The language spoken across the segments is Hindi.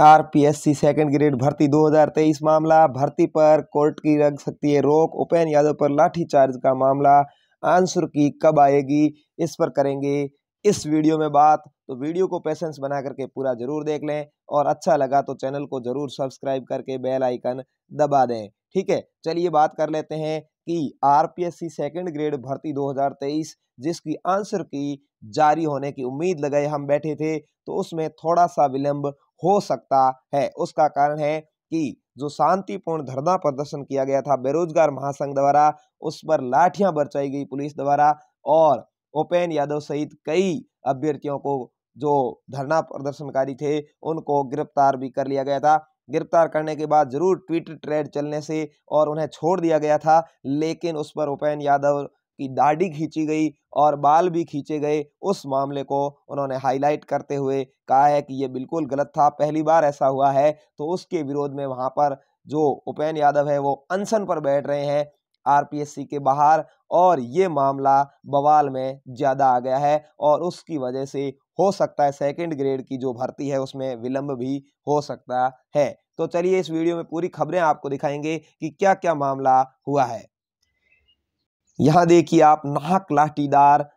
आरपीएससी सेकंड ग्रेड भर्ती 2023 मामला भर्ती पर कोर्ट की रख सकती है रोक उपेन यादव पर लाठी चार्ज का मामला आंसर की कब आएगी इस पर करेंगे इस वीडियो में बात तो वीडियो को पेशेंस बना करके पूरा जरूर देख लें और अच्छा लगा तो चैनल को जरूर सब्सक्राइब करके बेल आइकन दबा दें ठीक है चलिए बात कर लेते हैं कि आरपीएससी सेकंड ग्रेड भर्ती 2023 जिसकी आंसर की जारी होने की उम्मीद लगाए हम बैठे थे तो उसमें थोड़ा सा विलंब हो सकता है उसका कारण है कि जो शांतिपूर्ण धरना प्रदर्शन किया गया था बेरोजगार महासंघ द्वारा उस पर लाठियां बरचाई गई पुलिस द्वारा और उपेन यादव सहित कई अभ्यर्थियों को जो धरना प्रदर्शनकारी थे उनको गिरफ्तार भी कर लिया गया था गिरफ्तार करने के बाद जरूर ट्विटर ट्रेड चलने से और उन्हें छोड़ दिया गया था लेकिन उस पर उपेन यादव की दाढ़ी खींची गई और बाल भी खींचे गए उस मामले को उन्होंने हाईलाइट करते हुए कहा है कि ये बिल्कुल गलत था पहली बार ऐसा हुआ है तो उसके विरोध में वहाँ पर जो उपेन यादव है वो अनशन पर बैठ रहे हैं आरपीएससी के बाहर और ये मामला बवाल में ज़्यादा आ गया है और उसकी वजह से हो सकता है सेकंड ग्रेड की जो भर्ती है उसमें विलंब भी हो सकता है तो चलिए इस वीडियो में पूरी खबरें आपको दिखाएंगे कि क्या क्या मामला हुआ है यहां देखिए आप नाहक लाठीदार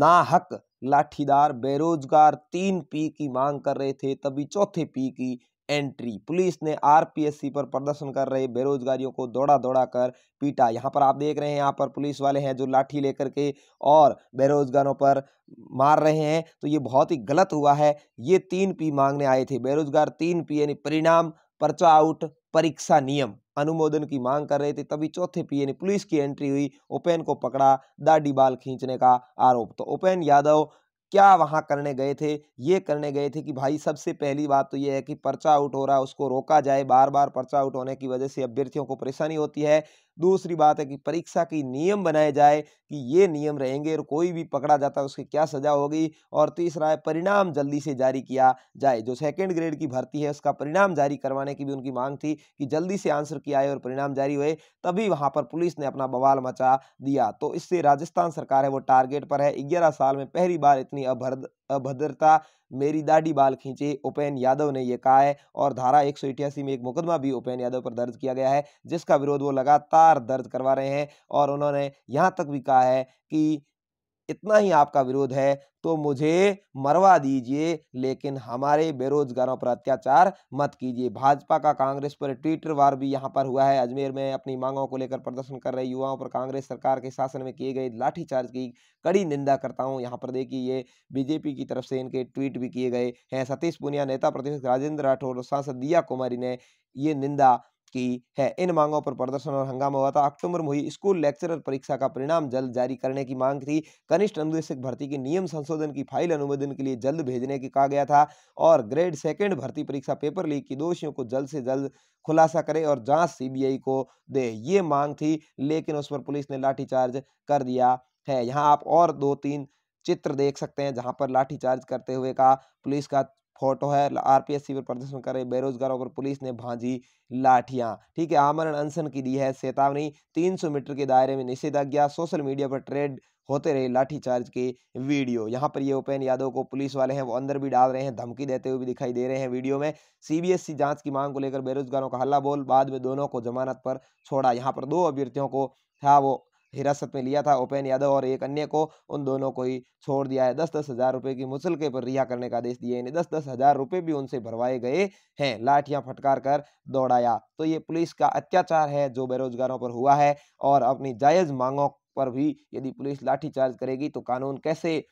नाहक लाठीदार बेरोजगार तीन पी की मांग कर रहे थे तभी चौथे पी की एंट्री पुलिस ने आरपीएससी पर प्रदर्शन कर रहे बेरोजगारियों को दौड़ा दौड़ा कर पीटा यहाँ पर आप देख रहे हैं यहाँ पर पुलिस वाले हैं जो लाठी लेकर के और बेरोजगारों पर मार रहे हैं तो ये बहुत ही गलत हुआ है ये तीन पी मांगने आए थे बेरोजगार तीन पी यानी परिणाम पर्चा आउट परीक्षा नियम अनुमोदन की मांग कर रहे थे तभी चौथे पीए ने पुलिस की एंट्री हुई ओपेन को पकड़ा दाढ़ी बाल खींचने का आरोप तो ओपेन यादव क्या वहाँ करने गए थे ये करने गए थे कि भाई सबसे पहली बात तो ये है कि पर्चा आउट हो रहा है उसको रोका जाए बार बार पर्चा आउट होने की वजह से अभ्यर्थियों को परेशानी होती है दूसरी बात है कि परीक्षा की नियम बनाए जाए कि ये नियम रहेंगे और कोई भी पकड़ा जाता है उसकी क्या सज़ा होगी और तीसरा है परिणाम जल्दी से जारी किया जाए जो सेकेंड ग्रेड की भर्ती है उसका परिणाम जारी करवाने की भी उनकी मांग थी कि जल्दी से आंसर किया है और परिणाम जारी हुए तभी वहाँ पर पुलिस ने अपना बवाल मचा दिया तो इससे राजस्थान सरकार है वो टारगेट पर है ग्यारह साल में पहली बार इतनी अभर अभद्रता मेरी दाढ़ी बाल खींचे उपेन यादव ने यह कहा है और धारा एक में एक मुकदमा भी उपेन यादव पर दर्ज किया गया है जिसका विरोध वो लगातार दर्ज करवा रहे हैं और उन्होंने यहाँ तक भी कहा है कि इतना ही आपका विरोध है तो मुझे मरवा दीजिए लेकिन हमारे बेरोजगारों पर अत्याचार मत कीजिए भाजपा का कांग्रेस पर ट्विटर वार भी यहाँ पर हुआ है अजमेर में अपनी मांगों को लेकर प्रदर्शन कर रहे युवाओं पर कांग्रेस सरकार के शासन में किए गए लाठीचार्ज की कड़ी निंदा करता हूँ यहाँ पर देखिए ये बीजेपी की तरफ से इनके ट्वीट भी किए गए हैं सतीश पुनिया नेता प्रतिपक्ष राजेंद्र राठौर और सांसद दिया कुमारी ने ये निंदा की है इन मांगों पर प्रदर्शन और हंगामा हुआ था अक्टूबर में हुई स्कूल लेक्चरर परीक्षा का परिणाम जल्द जारी करने की मांग थी कनिष्ठ अनुदेशक भर्ती के नियम संशोधन की फाइल अनुमोदन के लिए जल्द भेजने की कहा गया था और ग्रेड सेकेंड भर्ती परीक्षा पेपर लीक की दोषियों को जल्द से जल्द खुलासा करे और जांच सीबीआई को दे ये मांग थी लेकिन उस पर पुलिस ने लाठीचार्ज कर दिया है यहाँ आप और दो तीन चित्र देख सकते हैं जहां पर लाठीचार्ज करते हुए का पुलिस का फोटो है आरपीएससी पर प्रदर्शन कर रहे बेरोजगारों पर पुलिस ने भांजी लाठियां ठीक है आमरण अनशन की दी है चेतावनी 300 मीटर के दायरे में निषेधाज्ञा सोशल मीडिया पर ट्रेड होते रहे लाठीचार्ज के वीडियो यहाँ पर ये उपेन यादव को पुलिस वाले हैं वो अंदर भी डाल रहे हैं धमकी देते हुए भी दिखाई दे रहे हैं वीडियो में सीबीएसई जांच की मांग को लेकर बेरोजगारों का हल्ला बोल बाद में दोनों को जमानत पर छोड़ा यहाँ पर दो अभ्यर्थियों को था वो हिरासत में लिया था उपेन यादव और एक अन्य को उन दोनों को ही छोड़ दिया है दस दस हज़ार रुपये की मुसलके पर रिहा करने का आदेश दिए इन्हें दस दस हज़ार रुपये भी उनसे भरवाए गए हैं लाठियां फटकार कर दौड़ाया तो ये पुलिस का अत्याचार है जो बेरोजगारों पर हुआ है और अपनी जायज़ मांगों पर भी यदि पुलिस लाठीचार्ज करेगी तो कानून कैसे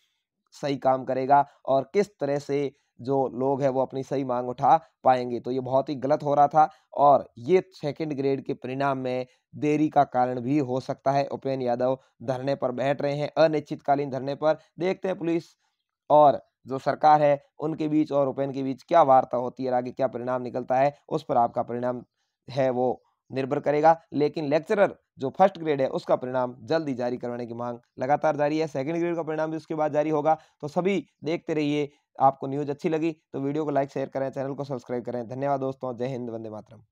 सही काम करेगा और किस तरह से जो लोग हैं वो अपनी सही मांग उठा पाएंगे तो ये बहुत ही गलत हो रहा था और ये सेकेंड ग्रेड के परिणाम में देरी का कारण भी हो सकता है उपेन यादव धरने पर बैठ रहे हैं अनिश्चितकालीन धरने पर देखते हैं पुलिस और जो सरकार है उनके बीच और उपेन के बीच क्या वार्ता होती है आगे क्या परिणाम निकलता है उस पर आपका परिणाम है वो निर्भर करेगा लेकिन लेक्चरर जो फर्स्ट ग्रेड है उसका परिणाम जल्द ही जारी करवाने की मांग लगातार जारी है सेकंड ग्रेड का परिणाम भी उसके बाद जारी होगा तो सभी देखते रहिए आपको न्यूज़ अच्छी लगी तो वीडियो को लाइक शेयर करें चैनल को सब्सक्राइब करें धन्यवाद दोस्तों जय हिंद वंदे मातरम